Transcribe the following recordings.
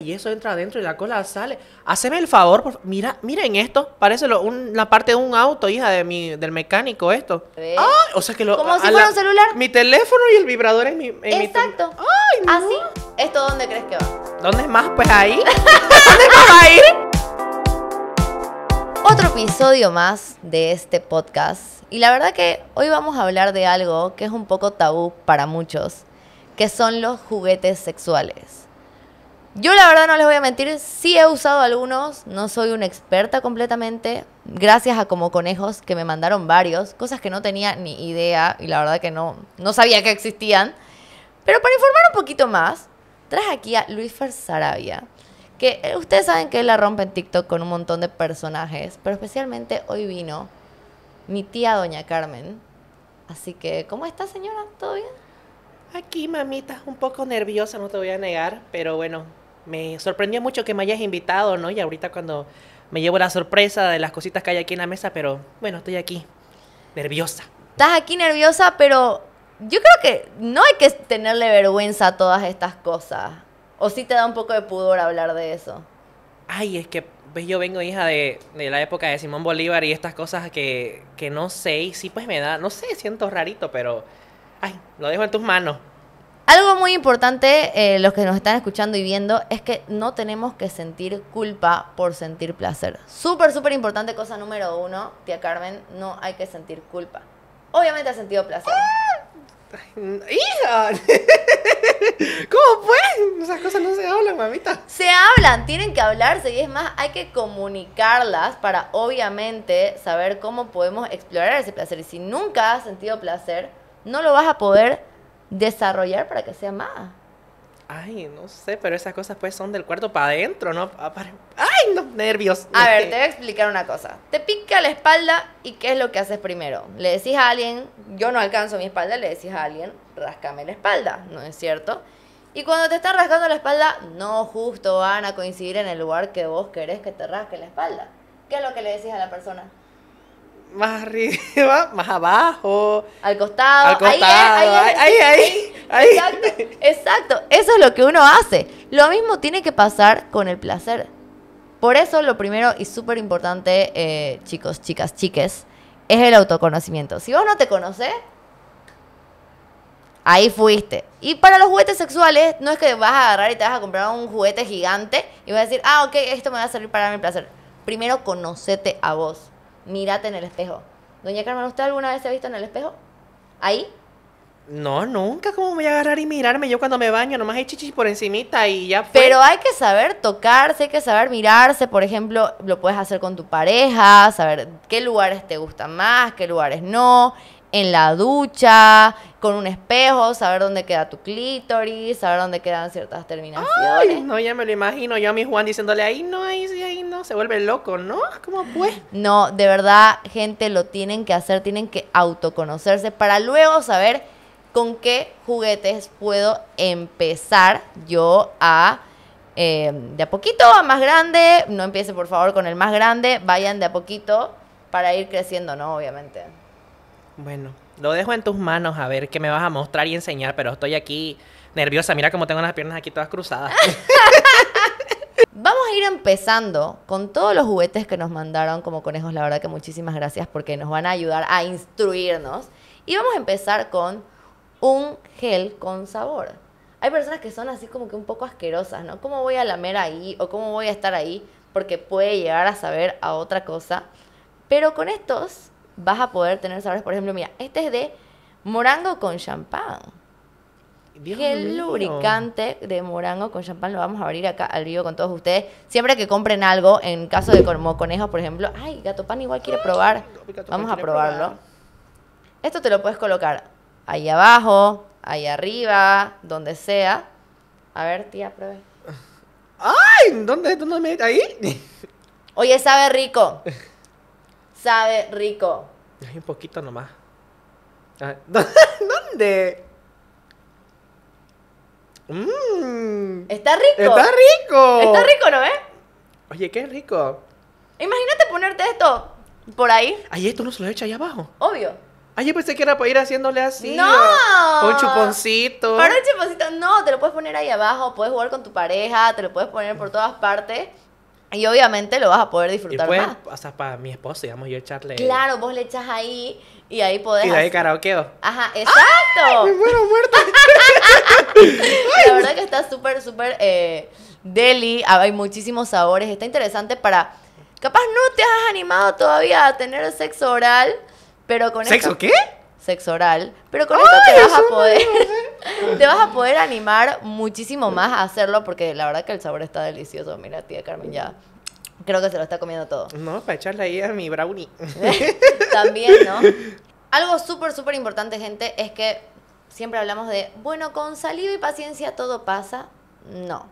y eso entra adentro y la cola sale. Haceme el favor, mira, miren esto, parece la parte de un auto, hija de mi, del mecánico esto. o Como si fuera un celular. Mi teléfono y el vibrador en mi Exacto. Ay, Así, esto dónde crees que va? ¿Dónde es más pues ahí? ¿Dónde más ahí? Otro episodio más de este podcast. Y la verdad que hoy vamos a hablar de algo que es un poco tabú para muchos, que son los juguetes sexuales. Yo la verdad no les voy a mentir, sí he usado algunos, no soy una experta completamente, gracias a como conejos que me mandaron varios, cosas que no tenía ni idea y la verdad que no, no sabía que existían. Pero para informar un poquito más, traje aquí a Luis Sarabia, que eh, ustedes saben que él la rompe en TikTok con un montón de personajes, pero especialmente hoy vino mi tía Doña Carmen. Así que, ¿cómo está señora? ¿Todo bien? Aquí, mamita, un poco nerviosa, no te voy a negar, pero bueno, me sorprendió mucho que me hayas invitado, ¿no? Y ahorita cuando me llevo la sorpresa de las cositas que hay aquí en la mesa, pero bueno, estoy aquí, nerviosa. Estás aquí nerviosa, pero yo creo que no hay que tenerle vergüenza a todas estas cosas. ¿O sí te da un poco de pudor hablar de eso? Ay, es que ves, pues, yo vengo hija de, la época de Simón Bolívar y estas cosas que, que no sé y sí pues me da, no sé, siento rarito, pero ay, lo dejo en tus manos. Algo muy importante, eh, los que nos están escuchando y viendo, es que no tenemos que sentir culpa por sentir placer. Súper, súper importante, cosa número uno, tía Carmen, no hay que sentir culpa. Obviamente has sentido placer. ¡Hija! ¿Cómo fue? Pues? Esas cosas no se hablan, mamita. Se hablan, tienen que hablarse y es más, hay que comunicarlas para obviamente saber cómo podemos explorar ese placer. Y si nunca has sentido placer, no lo vas a poder desarrollar para que sea más. Ay, no sé, pero esas cosas pues son del cuarto para adentro, ¿no? Ay, no, nervios. A ver, te voy a explicar una cosa. Te pica la espalda y ¿qué es lo que haces primero? Le decís a alguien, yo no alcanzo mi espalda, le decís a alguien, rascame la espalda, ¿no es cierto? Y cuando te están rascando la espalda, no justo van a coincidir en el lugar que vos querés que te rasque la espalda. ¿Qué es lo que le decís a la persona? más arriba, más abajo. Al eh, costado. Ahí, ahí, ahí, ahí, Exacto, Eso es lo que uno hace. Lo mismo tiene que pasar con el placer. Por eso lo primero y súper importante, eh, chicos, chicas, chiques, es el autoconocimiento. Si vos no te conoces, ahí fuiste. Y para los juguetes sexuales, no es que vas a agarrar y te vas a comprar un juguete gigante y vas a decir, ah, ok, esto me va a servir para mi placer. Primero conocete a vos mírate en el espejo. Doña Carmen, ¿usted alguna vez se ha visto en el espejo? ¿Ahí? No, nunca. ¿Cómo voy a agarrar y mirarme? Yo cuando me baño nomás hay chichis por encimita y ya Pero hay que saber tocarse, hay que saber mirarse. Por ejemplo, lo puedes hacer con tu pareja, saber qué lugares te gustan más, qué lugares no en la ducha, con un espejo, saber dónde queda tu clítoris, saber dónde quedan ciertas terminaciones. Ay, no, ya me lo imagino yo a mi Juan diciéndole ahí no, ahí sí, ahí no, se vuelve loco, ¿no? ¿Cómo pues? No, de verdad, gente, lo tienen que hacer, tienen que autoconocerse para luego saber con qué juguetes puedo empezar yo a... Em, de a poquito a más grande, no empiece por favor con el más grande, vayan de a poquito para ir creciendo, ¿no? Obviamente. Bueno, lo dejo en tus manos a ver qué me vas a mostrar y enseñar, pero estoy aquí nerviosa. Mira cómo tengo las piernas aquí todas cruzadas. Vamos a ir empezando con todos los juguetes que nos mandaron como conejos. La verdad que muchísimas gracias porque nos van a ayudar a instruirnos. Y vamos a empezar con un gel con sabor. Hay personas que son así como que un poco asquerosas, ¿no? ¿Cómo voy a lamer ahí o cómo voy a estar ahí? Porque puede llegar a saber a otra cosa. Pero con estos vas a poder tener sabores. Por ejemplo, mira, este es de morango con champán. Qué lubricante de morango con champán lo vamos a abrir acá al vivo con todos ustedes. Siempre que compren algo, en caso de como conejos, por ejemplo, ay, Gato igual quiere probar. vamos a probarlo. Esto te lo puedes colocar ahí abajo, ahí arriba, donde sea. A ver, tía, pruebe. ¡Ay! ¿Dónde? ¿Dónde me... ¿Ahí? Oye, sabe rico. sabe rico. Hay un poquito nomás. ¿Dónde? Mm. Está rico. Está rico. Está rico, ¿no Oye, qué rico. Imagínate ponerte esto por ahí. Ay, esto no se lo echa ahí abajo. Obvio. Ay, yo pensé que era para ir haciéndole así. No. un chuponcito. Para un chuponcito, no, te lo puedes poner ahí abajo, puedes jugar con tu pareja, te lo puedes poner por todas partes. Y obviamente lo vas a poder disfrutar y después, más. O sea, para mi esposo, digamos, yo echarle... Claro, vos le echas ahí y ahí podés... Y ahí karaokeo. Ajá, exacto. me muero muerta! la verdad que está súper, súper eh, deli. Hay muchísimos sabores. Está interesante para... Capaz no te has animado todavía a tener sexo oral, pero con ¿Sexo qué? sexo oral, pero con esto te vas a poder te vas a poder animar muchísimo más a hacerlo porque la verdad que el sabor está delicioso. Mira, tía Carmen ya creo que se lo está comiendo todo. No, para echarle ahí a mi brownie. También, ¿no? Algo súper, súper importante, gente, es que siempre hablamos de, bueno, con saliva y paciencia todo pasa. No.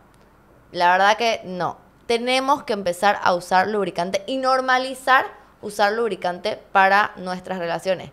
La verdad que no. Tenemos que empezar a usar lubricante y normalizar usar lubricante para nuestras relaciones.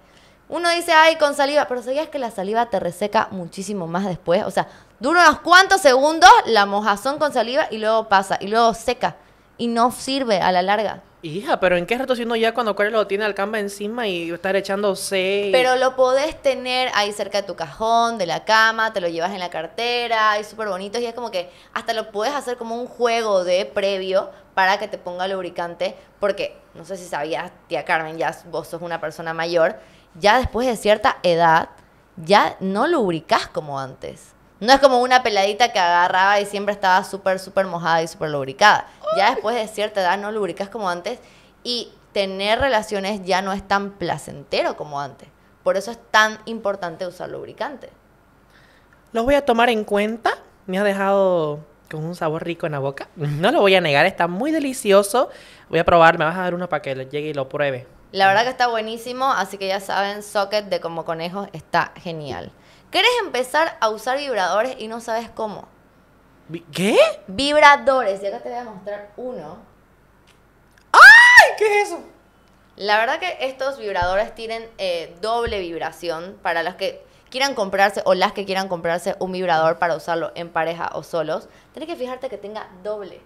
Uno dice, ay, con saliva, pero ¿sabías que la saliva te reseca muchísimo más después? O sea, dura unos cuantos segundos la mojazón con saliva y luego pasa, y luego seca, y no sirve a la larga. Hija, pero ¿en qué rato si uno ya cuando Carlos lo tiene al cama encima y estar echándose? Pero lo podés tener ahí cerca de tu cajón, de la cama, te lo llevas en la cartera, es súper bonito y es como que hasta lo puedes hacer como un juego de previo para que te ponga lubricante, porque no sé si sabías, tía Carmen, ya vos sos una persona mayor, ya después de cierta edad, ya no lubricas como antes. No es como una peladita que agarraba y siempre estaba súper, súper mojada y súper lubricada. Ya después de cierta edad no lubricas como antes y tener relaciones ya no es tan placentero como antes. Por eso es tan importante usar lubricante. Los voy a tomar en cuenta. Me ha dejado con un sabor rico en la boca. No lo voy a negar, está muy delicioso. Voy a probar, me vas a dar uno para que llegue y lo pruebe. La verdad que está buenísimo, así que ya saben, socket de como conejos está genial. ¿Quieres empezar a usar vibradores y no sabes cómo? ¿Qué? Vibradores, y acá te voy a mostrar uno. ¡Ay! ¿Qué es eso? La verdad que estos vibradores tienen eh, doble vibración para los que quieran comprarse o las que quieran comprarse un vibrador para usarlo en pareja o solos. Tienes que fijarte que tenga doble.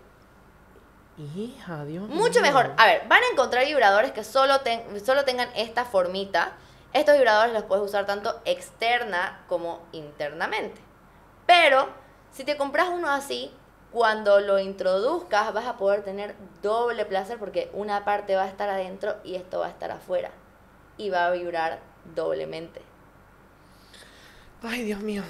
Hija, Mucho mejor. A ver, van a encontrar vibradores que solo, ten, solo tengan esta formita. Estos vibradores los puedes usar tanto externa como internamente. Pero si te compras uno así, cuando lo introduzcas vas a poder tener doble placer porque una parte va a estar adentro y esto va a estar afuera. Y va a vibrar doblemente. Ay, Dios mío.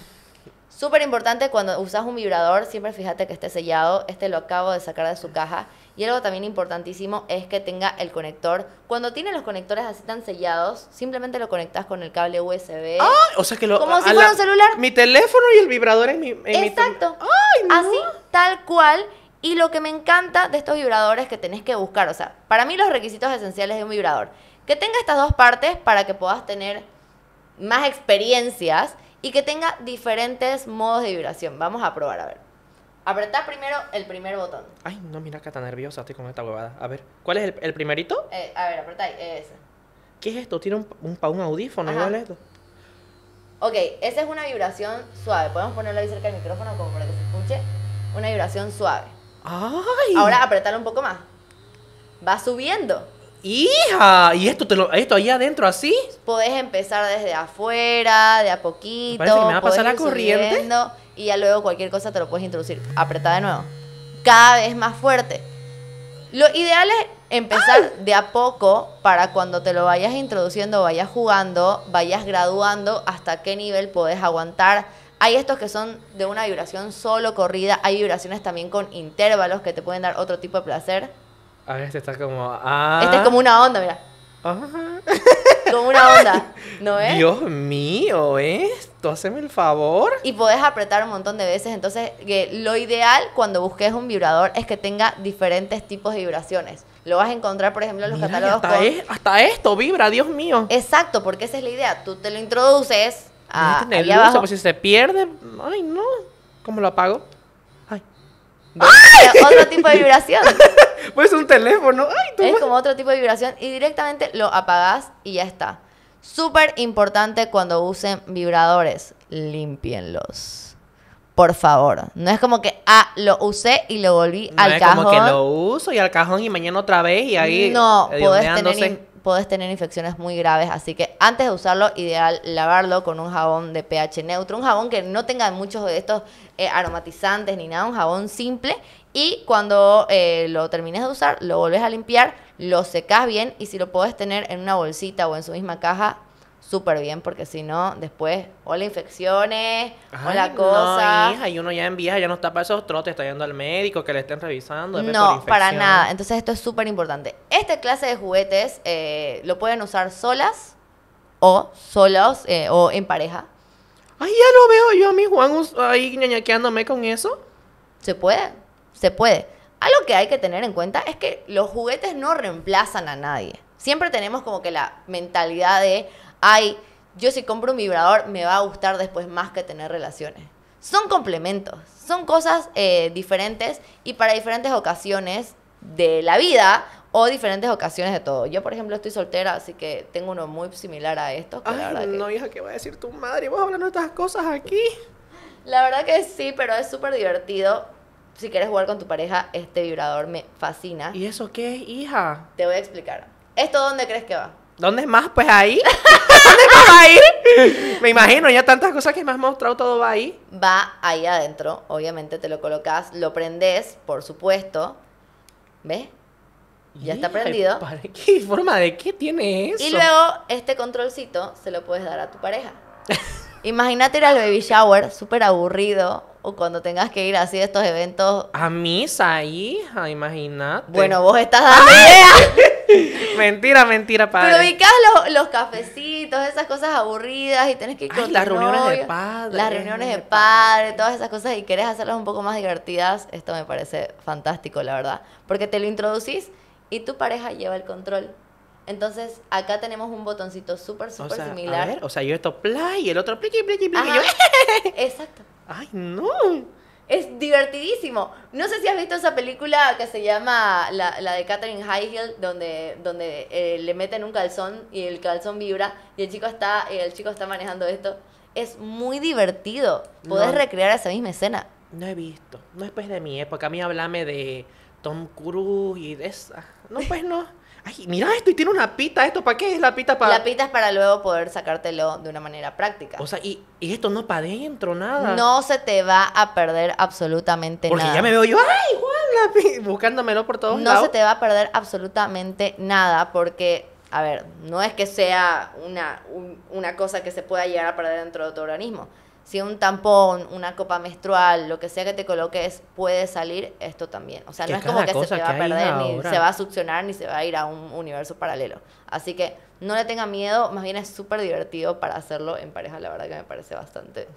Súper importante cuando usas un vibrador, siempre fíjate que esté sellado. Este lo acabo de sacar de su caja. Y algo también importantísimo es que tenga el conector. Cuando tiene los conectores así tan sellados, simplemente lo conectas con el cable USB. Ah, o sea que lo. Como si fuera un celular. Mi teléfono y el vibrador en mi. Exacto. Ay, Así, tal cual. Y lo que me encanta de estos vibradores que tenés que buscar, o sea, para mí los requisitos esenciales de un vibrador, que tenga estas dos partes para que puedas tener más experiencias y que tenga diferentes modos de vibración. Vamos a probar, a ver. Apretá primero el primer botón. Ay, no, mira que está nerviosa estoy con esta huevada. A ver, ¿cuál es el, primerito? Eh, a ver, apretá eh, ese. ¿Qué es esto? ¿Tiene un, un audífono? igual esto? Ok, esa es una vibración suave. Podemos ponerlo ahí cerca del micrófono como para que se escuche. Una vibración suave. Ay. Ahora apretalo un poco más. Va subiendo. Hija, ¿y esto, te lo, esto ahí adentro así? Puedes empezar desde afuera, de a poquito. Me a pasar corriente. y ya luego cualquier cosa te lo puedes introducir. Apretada de nuevo. Cada vez más fuerte. Lo ideal es empezar de a poco para cuando te lo vayas introduciendo, vayas jugando, vayas graduando hasta qué nivel puedes aguantar. Hay estos que son de una vibración solo corrida, hay vibraciones también con intervalos que te pueden dar otro tipo de placer. A ver, este está como. Este es ah". como una onda, mira. Como una onda. ¿No es? Dios mío, esto, haceme el favor. Y podés apretar un montón de veces. Entonces, lo ideal cuando busques un vibrador es que tenga diferentes tipos de vibraciones. Lo vas a encontrar, por ejemplo, en los Mira, Hasta, con... hasta esto vibra, Dios mío. Exacto, porque esa es la idea. Tú te lo introduces a. Este no luz, abajo. Pues si se pierde. Ay, no. ¿Cómo lo apago? Ay. ¡Ay! Otro tipo de vibración pues un teléfono. es como otro tipo de vibración y directamente lo apagás y ya está. Súper importante cuando usen vibradores, limpienlos Por favor. No es como que, ah, lo usé y lo volví no al es Como que lo uso y al cajón y mañana otra vez y ahí. No, Puedes tener, tener infecciones muy graves. Así que antes de usarlo, ideal lavarlo con un jabón de pH neutro. Un jabón que no tenga muchos de estos eh, aromatizantes ni nada. Un jabón simple y cuando eh, lo termines de usar, lo volves a limpiar, lo secas bien y si lo podés tener en una bolsita o en su misma caja, súper bien, porque si no, después, o las infecciones, o la cosa. y uno ya envía ya no está para esos trotes, está yendo al médico, que le estén revisando. No, para nada. Entonces, esto es súper importante. Esta clase de juguetes eh, lo pueden usar solas o solos eh, o en pareja. Ay, ya lo veo yo a mi Juan ahí ñañaqueándome con eso. Se puede se puede. Algo que hay que tener en cuenta es que los juguetes no reemplazan a nadie. Siempre tenemos como que la mentalidad de, ay, yo si compro un vibrador me va a gustar después más que tener relaciones. Son complementos, son cosas eh, diferentes y para diferentes ocasiones de la vida o diferentes ocasiones de todo. Yo, por ejemplo, estoy soltera, así que tengo uno muy similar a estos. no, hija, ¿qué va a decir tu madre? ¿Vos hablando de estas cosas aquí? La verdad que sí, pero es súper divertido si quieres jugar con tu pareja, este vibrador me fascina. ¿Y eso qué es, hija? Te voy a explicar. ¿Esto dónde crees que va? ¿Dónde es más? Pues ahí. ¿Dónde más va ahí? Me imagino, ya tantas cosas que me has mostrado, todo va ahí. Va ahí adentro, obviamente te lo colocas, lo prendes, por supuesto. ¿Ves? Ya está prendido. qué forma de qué tiene eso? Y luego este controlcito se lo puedes dar a tu pareja. Imagínate ir al baby shower, súper aburrido, o cuando tengas que ir así a estos eventos. A misa, hija, ah, imagínate. Bueno, vos estás dando ¡Ah! idea. mentira, mentira, padre. Pero ubicás los, cafecitos, esas cosas aburridas y tenés que ir a las reuniones de padre. Las reuniones de padre, todas esas cosas y querés hacerlas un poco más divertidas. Esto me parece fantástico, la verdad. Porque te lo introducís y tu pareja lleva el control. Entonces, acá tenemos un botoncito súper, súper similar. A ver, o sea, yo esto play y el otro play play pliqui. Exacto. ¡Ay, no! Es divertidísimo. No sé si has visto esa película que se llama la, de Catherine Highhill, donde, donde eh, le meten un calzón y el calzón vibra y el chico está, eh, el chico está manejando esto. Es muy divertido. Puedes recrear esa misma escena. No he visto. No es pues de mi época. A mí hablame de Tom Cruise y de esa. No, pues no ay, mira esto y tiene una pita, ¿esto para qué es la pita La pita es para luego poder sacártelo de una manera práctica. O sea, y, esto no para adentro, nada. No se te va a perder absolutamente nada. Porque ya me veo yo, ay, Juan, buscándomelo por todo no No se te va a perder absolutamente nada porque a ver, no es que sea una, una cosa que se pueda llegar a perder dentro de tu organismo, si un tampón, una copa menstrual, lo que sea que te coloques, puede salir esto también. O sea, no es como que se va a perder, ni se va a succionar, ni se va a ir a un universo paralelo. Así que no le tenga miedo, más bien es súper divertido para hacerlo en pareja, la verdad que me parece bastante.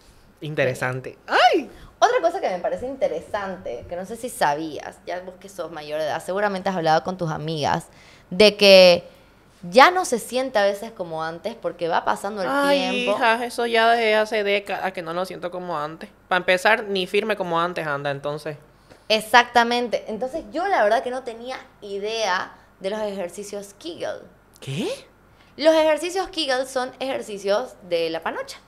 Interesante. ¡Ay! Otra cosa que me parece interesante, que no sé si sabías, ya vos que sos mayor de edad, seguramente has hablado con tus amigas, de que ya no se siente a veces como antes porque va pasando el tiempo. hija, eso ya desde hace décadas que no lo siento como antes. Para empezar, ni firme como antes anda, entonces. Exactamente. Entonces yo la verdad que no tenía idea de los ejercicios Kegel. ¿Qué? Los ejercicios Kegel son ejercicios de la panocha.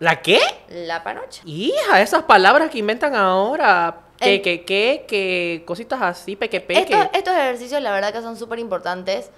¿La qué? La panocha. Hija, esas palabras que inventan ahora. Que, que, que, que, cositas así, peque, peque. Estos, estos ejercicios la verdad que son súper importantes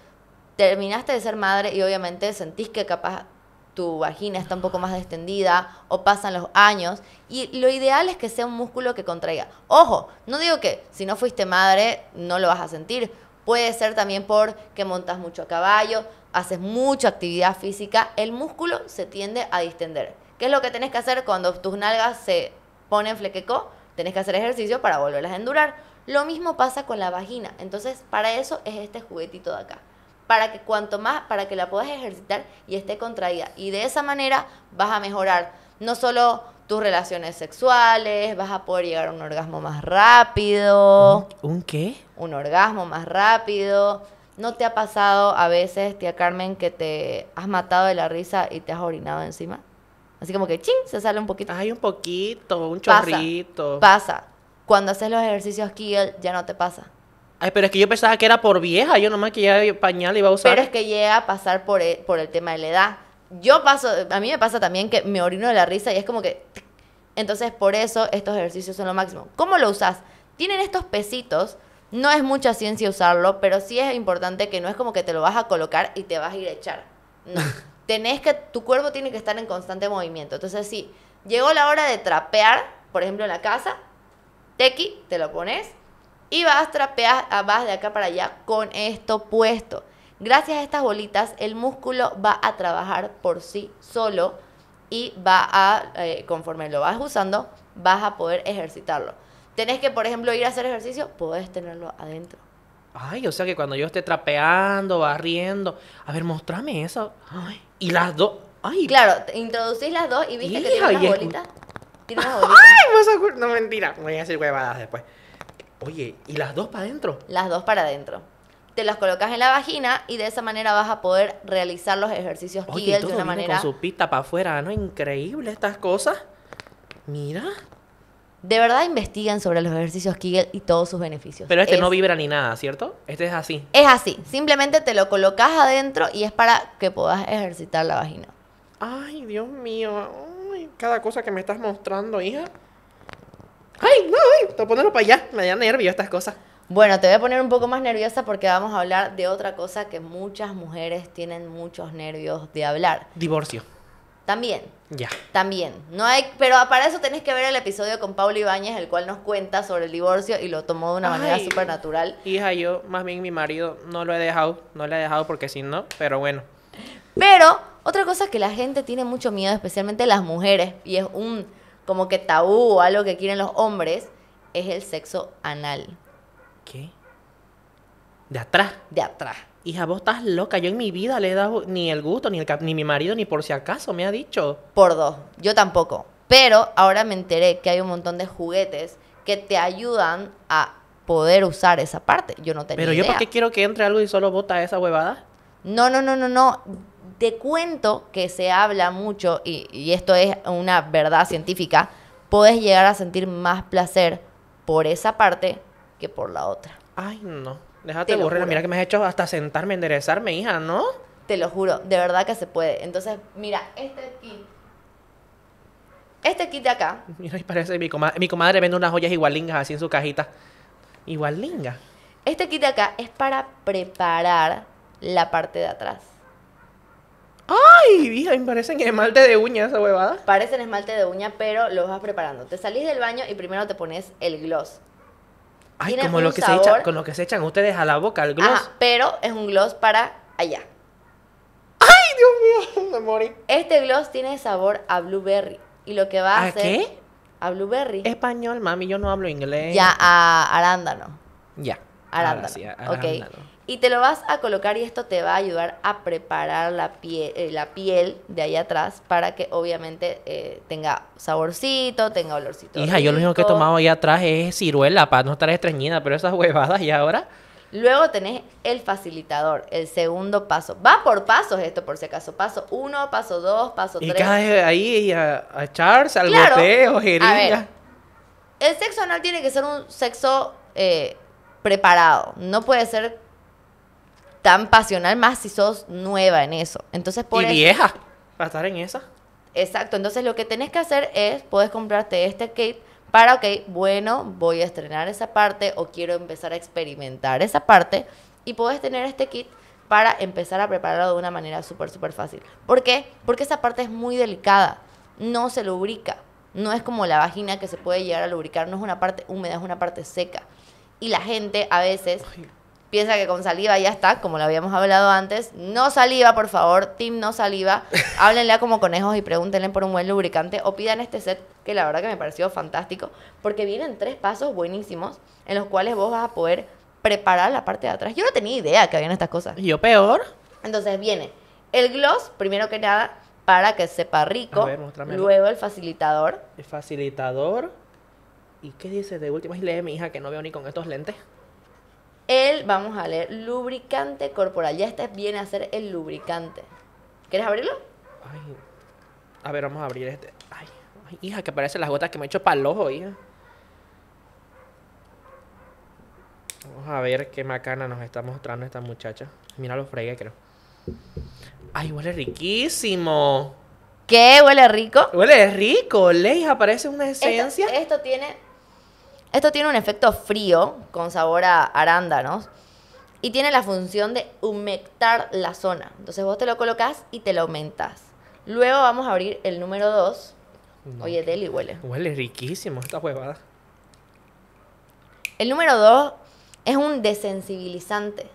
terminaste de ser madre y obviamente sentís que capaz tu vagina está un poco más extendida o pasan los años y lo ideal es que sea un músculo que contraiga. Ojo, no digo que si no fuiste madre no lo vas a sentir. Puede ser también por que montas mucho a caballo, haces mucha actividad física, el músculo se tiende a distender. ¿Qué es lo que tenés que hacer cuando tus nalgas se ponen flequeco? Tenés que hacer ejercicio para volverlas a endurar. Lo mismo pasa con la vagina. Entonces, para eso es este juguetito de acá para que cuanto más, para que la puedas ejercitar y esté contraída. Y de esa manera vas a mejorar no solo tus relaciones sexuales, vas a poder llegar a un orgasmo más rápido. ¿Un, qué? Un orgasmo más rápido. ¿No te ha pasado a veces, tía Carmen, que te has matado de la risa y te has orinado encima? Así como que ching, se sale un poquito. hay un poquito, un chorrito. Pasa. Cuando haces los ejercicios Kegel ya no te pasa pero es que yo pensaba que era por vieja, yo nomás que ya pañal iba a usar. Pero es que llega a pasar e, por el, tema de la edad. Yo paso, a mí me pasa también que me orino de la risa y es como que... Entonces, por eso estos ejercicios son lo máximo. ¿Cómo lo usas? Tienen estos pesitos, no es mucha ciencia usarlo, pero sí es importante que no es como que te lo vas a colocar y te vas a ir a echar. No. Tenés que, tu cuerpo tiene que estar en constante movimiento. Entonces, sí, llegó la hora de trapear, por ejemplo, en la casa, tequi, te lo pones y vas, trapeas, vas de acá para allá con esto puesto. Gracias a estas bolitas, el músculo va a trabajar por sí solo y va a, eh, conforme lo vas usando, vas a poder ejercitarlo. Tenés que, por ejemplo, ir a hacer ejercicio, Puedes tenerlo adentro. Ay, o sea que cuando yo esté trapeando, barriendo, a ver, mostrame eso. y las dos. Claro, introducís las dos y viste que tiene unas bolitas. Tiene bolitas. Ay, no, mentira. Voy a decir huevadas después. Oye, ¿y las dos para adentro? Las dos para adentro. Te las colocas en la vagina y de esa manera vas a poder realizar los ejercicios Kegel de una viene manera. con su pista para afuera, ¿no? Increíble estas cosas. Mira. De verdad investigan sobre los ejercicios Kegel y todos sus beneficios. Pero este no vibra ni nada, ¿cierto? Este es así. Es así. Simplemente te lo colocas adentro y es para que puedas ejercitar la vagina. Ay, Dios mío. cada cosa que me estás mostrando, hija. ¡Ay, no! Ay, te ponerlo para allá. Me da nervio estas cosas. Bueno, te voy a poner un poco más nerviosa porque vamos a hablar de otra cosa que muchas mujeres tienen muchos nervios de hablar. Divorcio. También. Ya. También. No hay, pero para eso tenés que ver el episodio con Pablo Ibáñez, el cual nos cuenta sobre el divorcio y lo tomó de una manera súper natural. Hija, yo, más bien mi marido, no lo he dejado, no lo he dejado porque si no, pero bueno. Pero, otra cosa que la gente tiene mucho miedo, especialmente las mujeres, y es un como que tabú o algo que quieren los hombres, es el sexo anal. ¿Qué? De atrás. De atrás. Hija, vos estás loca. Yo en mi vida le he dado ni el gusto, ni, el, ni mi marido, ni por si acaso, me ha dicho. Por dos. Yo tampoco. Pero ahora me enteré que hay un montón de juguetes que te ayudan a poder usar esa parte. Yo no tenía Pero yo, ¿por qué quiero que entre algo y solo bota esa huevada? No, no, no, no, no. Te cuento que se habla mucho, y, esto es una verdad científica, puedes llegar a sentir más placer por esa parte que por la otra. Ay, no. Déjate aburrir. Mira que me has hecho hasta sentarme, enderezarme, hija, ¿no? Te lo juro, de verdad que se puede. Entonces, mira, este kit. Este kit de acá. Mira, parece mi comadre, mi comadre vende unas joyas igualingas así en su cajita. Igualinga. Este kit de acá es para preparar la parte de atrás. ¡Ay! Hija, me parecen esmalte de uña esa huevada. Parecen esmalte de uña, pero lo vas preparando. Te salís del baño y primero te pones el gloss. Ay, como lo que se echa, con lo que se echan ustedes a la boca, el gloss. pero es un gloss para allá. ¡Ay, Dios mío! Me morí. Este gloss tiene sabor a blueberry. Y lo que va a, ¿A hacer... qué? A blueberry. Español, mami, yo no hablo inglés. Ya, a arándano. Ya. Arándano. Ah, sí, arándano y te lo vas a colocar y esto te va a ayudar a preparar la piel, eh, la piel de ahí atrás para que obviamente eh, tenga saborcito, tenga olorcito. Hija, yo lo único que he tomado ahí atrás es ciruela para no estar estreñida, pero esas huevadas y ahora... Luego tenés el facilitador, el segundo paso. Va por pasos esto, por si acaso. Paso uno, paso dos, paso tres. Y cae ahí a, a al jeringa. el sexo anal tiene que ser un sexo eh, preparado. No puede ser tan pasional, más si sos nueva en eso. Entonces, por y vieja, para estar en esa. Exacto, entonces lo que tenés que hacer es, puedes comprarte este kit para, ok, bueno, voy a estrenar esa parte o quiero empezar a experimentar esa parte y puedes tener este kit para empezar a prepararlo de una manera súper, súper fácil. ¿Por qué? Porque esa parte es muy delicada, no se lubrica, no es como la vagina que se puede llegar a lubricar, no es una parte húmeda, es una parte seca. Y la gente a veces Piensa que con saliva ya está, como lo habíamos hablado antes. No saliva, por favor, Tim, no saliva. Háblenle a como conejos y pregúntenle por un buen lubricante o pidan este set que la verdad que me pareció fantástico porque vienen tres pasos buenísimos en los cuales vos vas a poder preparar la parte de atrás. Yo no tenía idea que habían estas cosas. y Yo peor. Entonces viene el gloss, primero que nada, para que sepa rico. luego el facilitador. El facilitador. ¿Y qué dice de última? Y lee mi hija que no veo ni con estos lentes. El, vamos a leer, lubricante corporal. Ya este viene a ser el lubricante. ¿Quieres abrirlo? Ay. A ver, vamos a abrir este. Ay, hija, que aparecen las gotas que me he hecho para el ojo, hija. Vamos a ver qué macana nos está mostrando esta muchacha. Mira los fregues, creo. Ay, huele riquísimo. ¿Qué? ¿Huele rico? Huele rico, le aparece parece una esencia. esto tiene esto tiene un efecto frío con sabor a arándanos y tiene la función de humectar la zona. Entonces vos te lo colocas y te lo aumentas. Luego vamos a abrir el número 2. Oye, Deli, huele. Huele riquísimo esta huevada. El número 2 es un desensibilizante.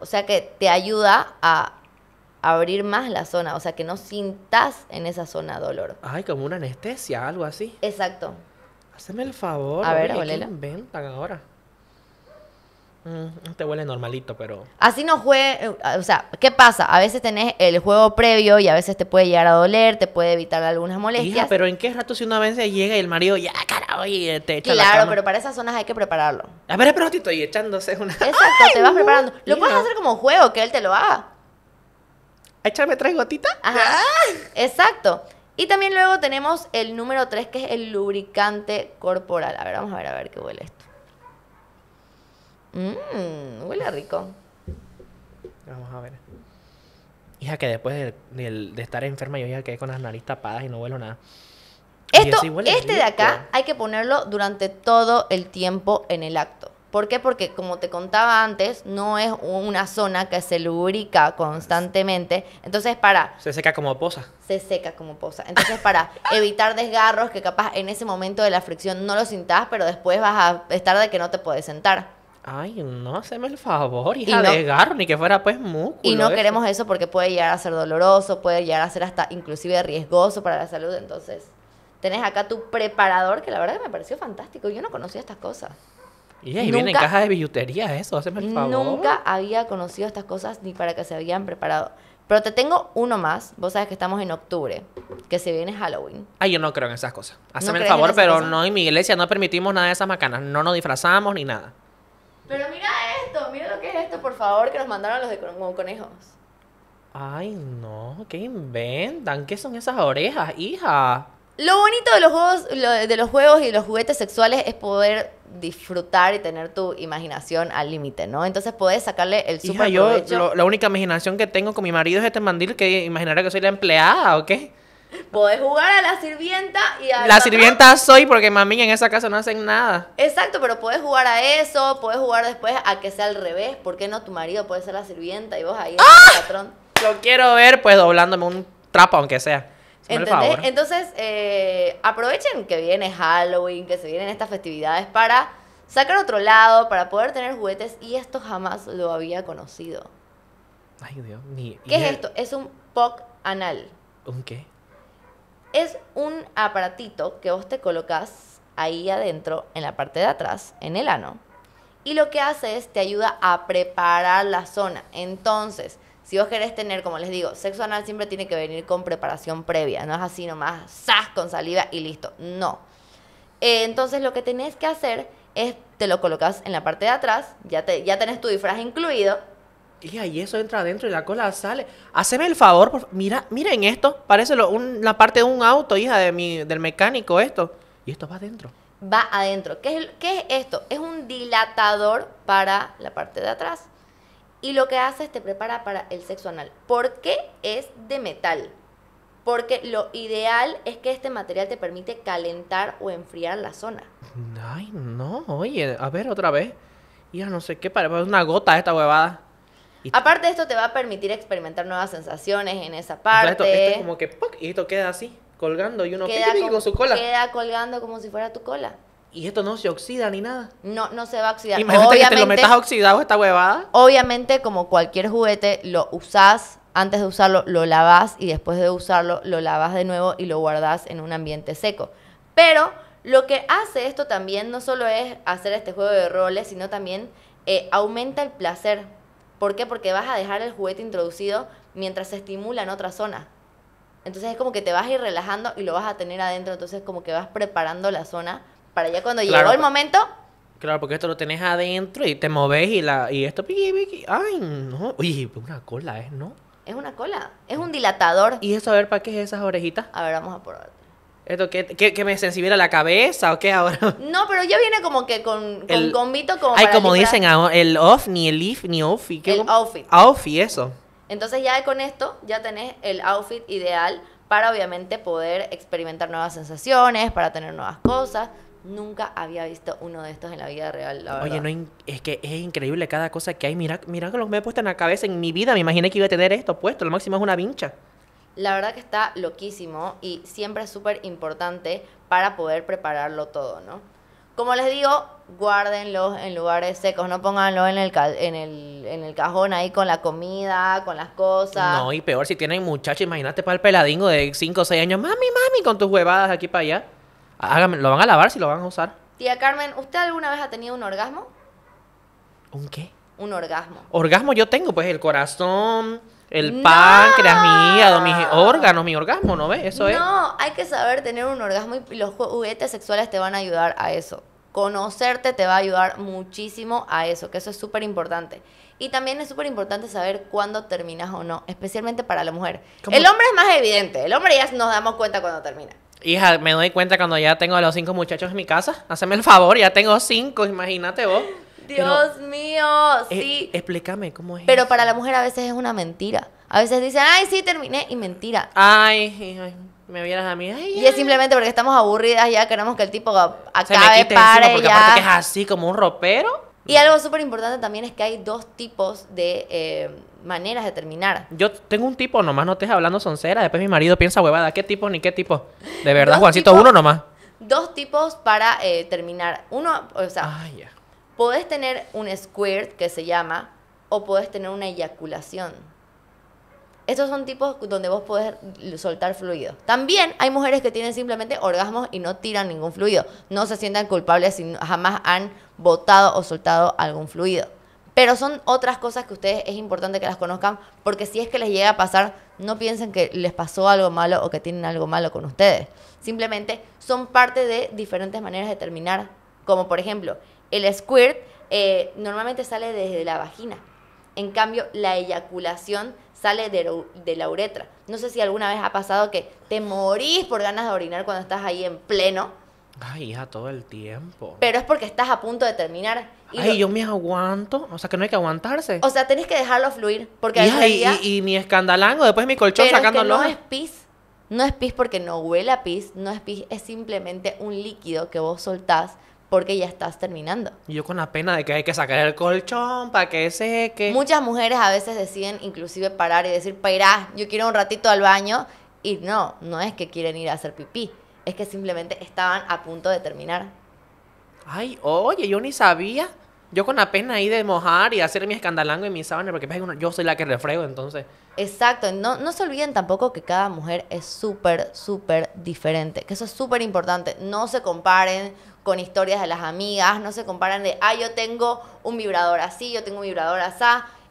O sea que te ayuda a abrir más la zona. O sea que no sintas en esa zona dolor. Ay, como una anestesia, algo así. Exacto. Haceme el favor. A ver, inventan ahora? No mm, te este huele normalito, pero. Así no juegue. Eh, o sea, ¿qué pasa? A veces tenés el juego previo y a veces te puede llegar a doler, te puede evitar algunas molestias. Hija, pero ¿en qué rato si una vez se llega y el marido ya, carajo, eh, te echa Claro, pero para esas zonas hay que prepararlo. A ver, pero te estoy echándose una. Exacto, te vas preparando. Lo puedes hacer como juego, que él te lo haga. ¿A echarme tres gotitas? Ajá. Ah. Exacto. Y también luego tenemos el número 3, que es el lubricante corporal. A ver, vamos a ver a ver qué huele esto. Mmm, huele rico. Vamos a ver. Hija, que después de, estar enferma, yo ya quedé con las nariz tapadas y no huelo nada. Esto, este de acá hay que ponerlo durante todo el tiempo en el acto. ¿Por qué? Porque como te contaba antes, no es una zona que se lubrica constantemente. Entonces para... Se seca como posa. Se seca como posa. Entonces para evitar desgarros que capaz en ese momento de la fricción no lo sintas, pero después vas a estar de que no te puedes sentar. Ay, no, haceme el favor, hija y desgarro, ni que fuera pues músculo. Y no queremos eso porque puede llegar a ser doloroso, puede llegar a ser hasta inclusive riesgoso para la salud. Entonces, tenés acá tu preparador, que la verdad que me pareció fantástico. Yo no conocía estas cosas. Y ahí viene de billutería eso, hazme el favor. Nunca había conocido estas cosas ni para que se habían preparado. Pero te tengo uno más. Vos sabes que estamos en octubre, que se viene Halloween. Ay, yo no creo en esas cosas. Hazme el favor, pero no en mi iglesia no permitimos nada de esas macanas. No nos disfrazamos ni nada. Pero mira esto, mira lo que es esto, por favor, que nos mandaron los de conejos. Ay, no, ¿qué inventan? ¿Qué son esas orejas, hija? Lo bonito de los juegos, de los juegos y los juguetes sexuales es poder disfrutar y tener tu imaginación al límite, ¿no? Entonces puedes sacarle el super yo la única imaginación que tengo con mi marido es este mandil que imaginaré que soy la empleada o qué. Podés jugar a la sirvienta y a... La sirvienta soy porque mami en esa casa no hacen nada. Exacto, pero puedes jugar a eso, puedes jugar después a que sea al revés. ¿Por qué no tu marido puede ser la sirvienta y vos ahí el ¡Ah! patrón? Lo quiero ver pues doblándome un trapo aunque sea. Entonces, eh, aprovechen que viene Halloween, que se vienen estas festividades para sacar otro lado, para poder tener juguetes. Y esto jamás lo había conocido. Ay, Dios mío. ¿Qué es esto? Es un POC anal. ¿Un qué? Es un aparatito que vos te colocas ahí adentro, en la parte de atrás, en el ano. Y lo que hace es te ayuda a preparar la zona. Entonces, si vos querés tener, como les digo, sexo anal siempre tiene que venir con preparación previa, no es así nomás, ¡zas! con salida y listo, no. Eh, entonces lo que tenés que hacer es, te lo colocas en la parte de atrás, ya, te, ya tenés tu disfraz incluido, Y ahí eso entra adentro y la cola sale. Haceme el favor, mira, miren esto. Parece la parte de un auto, hija, de mi, del mecánico esto. Y esto va adentro. Va adentro. ¿Qué es, ¿Qué es esto? Es un dilatador para la parte de atrás. Y lo que hace es te prepara para el sexo anal. ¿Por qué es de metal? Porque lo ideal es que este material te permite calentar o enfriar la zona. Ay, no, oye, a ver otra vez. Ya no sé qué, para una gota esta huevada. Aparte, esto te va a permitir experimentar nuevas sensaciones en esa parte. esto, es como que y esto queda así, colgando y uno queda su cola. Queda colgando como si fuera tu cola. Y esto no se oxida ni nada. No, no se va a oxidar. Imagínate obviamente, que te lo metas oxidado esta huevada. Obviamente, como cualquier juguete, lo usás antes de usarlo, lo lavas y después de usarlo, lo lavas de nuevo y lo guardas en un ambiente seco. Pero lo que hace esto también no solo es hacer este juego de roles, sino también eh, aumenta el placer. ¿Por qué? Porque vas a dejar el juguete introducido mientras se estimula en otra zona. Entonces es como que te vas a ir relajando y lo vas a tener adentro, entonces como que vas preparando la zona para ya cuando llegó el momento. Claro, porque esto lo tenés adentro y te movés y la y esto. Ay, no. Oye, una cola es, ¿eh? ¿no? Es una cola. Es un dilatador. ¿Y eso a ver para qué es esas orejitas? A ver, vamos a probar. ¿Esto qué, qué, me sensibiliza la cabeza o qué ahora? No, pero ya viene como que con, con el, como. Ay, como dicen, ah, el off, ni el if, ni off... El outfit. Ah, outfit, eso. Entonces ya con esto ya tenés el outfit ideal para obviamente poder experimentar nuevas sensaciones, para tener nuevas cosas, Nunca había visto uno de estos en la vida real, Oye, es que es increíble cada cosa que hay. Mira, mira que los me he puesto en la cabeza en mi vida. Me imaginé que iba a tener esto puesto. Lo máximo es una vincha. La verdad que está loquísimo y siempre es súper importante para poder prepararlo todo, ¿no? Como les digo, guárdenlos en lugares secos, no pónganlo en el, en, el, en el cajón ahí con la comida, con las cosas. No, y peor si tienen muchachos, imagínate para el peladingo de 5 o 6 años, mami, mami, con tus huevadas aquí para allá. Hágame, lo van a lavar si lo van a usar. Tía Carmen, ¿usted alguna vez ha tenido un orgasmo? ¿Un qué? Un orgasmo. Orgasmo yo tengo, pues el corazón, el páncreas, mi hígado, mis órganos, mi orgasmo, ¿no ves? Eso no, es. No, hay que saber tener un orgasmo y los juguetes sexuales te van a ayudar a eso. Conocerte te va a ayudar muchísimo a eso, que eso es súper importante. Y también es súper importante saber cuándo terminas o no, especialmente para la mujer. El hombre es más evidente, el hombre ya nos damos cuenta cuando termina. Hija, me doy cuenta cuando ya tengo a los cinco muchachos en mi casa. Haceme el favor, ya tengo cinco, imagínate vos. Dios mío, eh, sí. explícame cómo es. Pero para la mujer a veces es una mentira. A veces dicen, ay, sí, terminé, y mentira. Ay, hija, me vieras a mí. y es simplemente porque estamos aburridas ya, queremos que el tipo acabe, pare, porque Aparte que es así, como un ropero. Y algo súper importante también es que hay dos tipos de, eh, maneras de terminar. Yo tengo un tipo, nomás no estés hablando soncera. Después mi marido piensa huevada, ¿qué tipo ni qué tipo? De verdad, Juancito, uno nomás. Dos tipos para eh, terminar. Uno, o sea, podés tener un squirt que se llama, o podés tener una eyaculación. Estos son tipos donde vos podés soltar fluido. También hay mujeres que tienen simplemente orgasmos y no tiran ningún fluido. No se sientan culpables si jamás han botado o soltado algún fluido. Pero son otras cosas que ustedes es importante que las conozcan, porque si es que les llega a pasar, no piensen que les pasó algo malo o que tienen algo malo con ustedes. Simplemente son parte de diferentes maneras de terminar, como por ejemplo, el squirt eh, normalmente sale desde la vagina. En cambio, la eyaculación sale de, de, la uretra. No sé si alguna vez ha pasado que te morís por ganas de orinar cuando estás ahí en pleno Ay, hija, todo el tiempo. Pero es porque estás a punto de terminar. Y Ay, yo me aguanto. O sea, que no hay que aguantarse. O sea, tenés que dejarlo fluir. Porque y, y, mi escandalango, después mi colchón sacándolo. Es que no es pis. No es pis porque no huele a pis. No es pis. Es simplemente un líquido que vos soltás porque ya estás terminando. Y yo con la pena de que hay que sacar el colchón para que seque. Muchas mujeres a veces deciden inclusive parar y decir, para yo quiero un ratito al baño. Y no, no es que quieren ir a hacer pipí es que simplemente estaban a punto de terminar. Ay, oye, yo ni sabía. Yo con la pena ahí de mojar y hacer mi escandalango y mi sábana, porque pues, yo soy la que refrego, entonces. Exacto, no, no se olviden tampoco que cada mujer es súper, súper diferente, que eso es súper importante. No se comparen con historias de las amigas, no se comparen de, ah, yo tengo un vibrador así, yo tengo un vibrador así.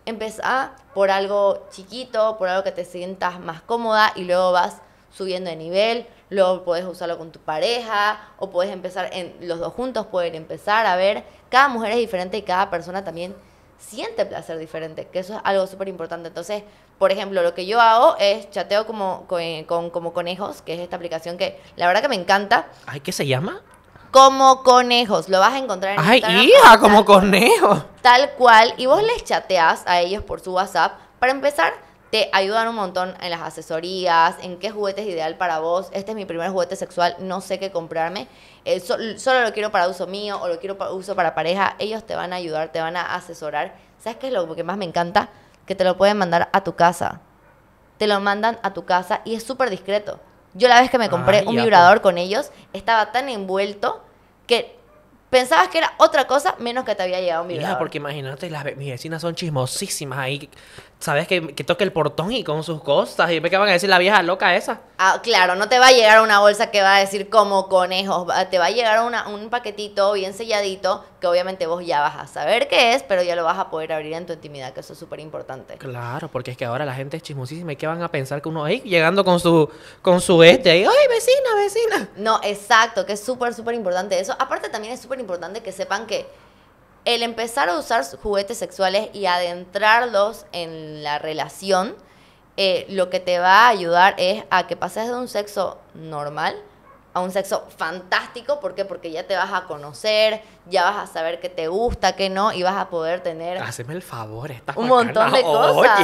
Empezá por algo chiquito, por algo que te sientas más cómoda y luego vas subiendo de nivel luego puedes usarlo con tu pareja o puedes empezar, en, los dos juntos pueden empezar a ver, cada mujer es diferente y cada persona también siente placer diferente, que eso es algo súper importante. Entonces, por ejemplo, lo que yo hago es chateo como, con, como conejos, que es esta aplicación que la verdad que me encanta. Ay, ¿qué se llama? Como conejos, lo vas a encontrar en Ay, hija, como conejos. Tal cual, y vos les chateas a ellos por su WhatsApp para empezar te ayudan un montón en las asesorías, en qué juguete es ideal para vos. Este es mi primer juguete sexual, no sé qué comprarme. Eh, solo lo quiero para uso mío o lo quiero para uso para pareja. Ellos te van a ayudar, te van a asesorar. ¿Sabes qué es lo que más me encanta? Que te lo pueden mandar a tu casa. Te lo mandan a tu casa y es súper discreto. Yo la vez que me compré un vibrador pues. con ellos, estaba tan envuelto que pensabas que era otra cosa menos que te había llegado un vibrador. porque imagínate, las, mis vecinas son chismosísimas ahí. ¿sabes? Que, que, toque el portón y con sus cosas. Y me que van a decir la vieja loca esa. Ah, claro, no te va a llegar una bolsa que va a decir como conejos. Te va a llegar un paquetito bien selladito que obviamente vos ya vas a saber qué es, pero ya lo vas a poder abrir en tu intimidad, que eso es súper importante. Claro, porque es que ahora la gente es chismosísima y que van a pensar que uno ahí llegando con su, con su este ahí, ¡ay, vecina, vecina! No, exacto, que es súper, súper importante eso. Aparte también es súper importante que sepan que el empezar a usar juguetes sexuales y adentrarlos en la relación, eh, lo que te va a ayudar es a que pases de un sexo normal a un sexo fantástico. ¿Por qué? Porque ya te vas a conocer, ya vas a saber qué te gusta, qué no, y vas a poder tener. Haceme el favor, estás Un montón de cosas.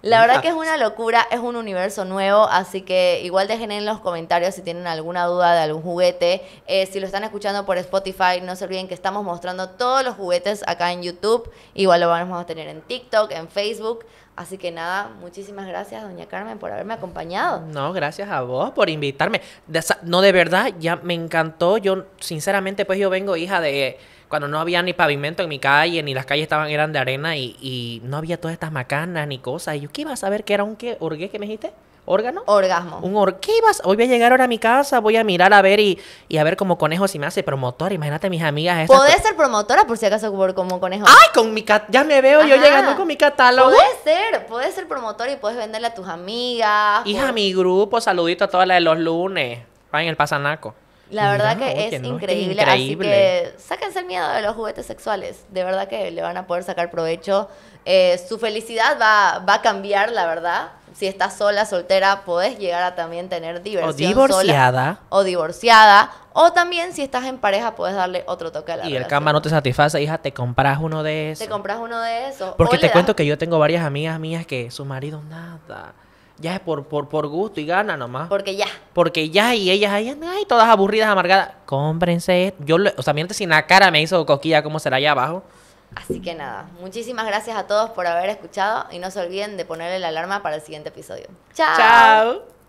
La verdad que es una locura, es un universo nuevo, así que igual dejen en los comentarios si tienen alguna duda de algún juguete. Eh, si lo están escuchando por Spotify, no se olviden que estamos mostrando todos los juguetes acá en YouTube. Igual lo vamos a tener en TikTok, en Facebook. Así que nada, muchísimas gracias, doña Carmen, por haberme acompañado. No, gracias a vos por invitarme. no, de verdad, ya me encantó. Yo, sinceramente, pues yo vengo hija de cuando no había ni pavimento en mi calle, ni las calles estaban, eran de arena, y, no había todas estas macanas ni cosas. Y yo, ¿qué iba a saber que era un qué? ¿Orgué que me dijiste? ¿Órgano? Orgasmo. Un Hoy voy a llegar ahora a mi casa, voy a mirar a ver y, y a ver como conejo si me hace promotor. Imagínate mis amigas esas. ser promotora por si acaso por, como conejo. ¡Ay! Con mi cat ya me veo yo llegando con mi catálogo. puede ser, puedes ser promotora y puedes venderle a tus amigas. Hija, mi grupo, saludito a todas las de los lunes. en el pasanaco. La verdad que, es, increíble, Así que sáquense el miedo de los juguetes sexuales. De verdad que le van a poder sacar provecho. Eh, su felicidad va, va a cambiar, la verdad si estás sola, soltera, puedes llegar a también tener diversión. O divorciada. o divorciada. O también si estás en pareja, puedes darle otro toque a la Y el cama no te satisface, hija, te compras uno de esos. Te compras uno de esos. Porque te cuento que yo tengo varias amigas mías que su marido nada. Ya es por, por, gusto y gana nomás. Porque ya. Porque ya, y ellas ahí, ay, todas aburridas, amargadas. Cómprense. Yo, o sea, mientras si la cara me hizo coquilla como será allá abajo. Así que nada, muchísimas gracias a todos por haber escuchado y no se olviden de ponerle la alarma para el siguiente episodio. Chao. Chao.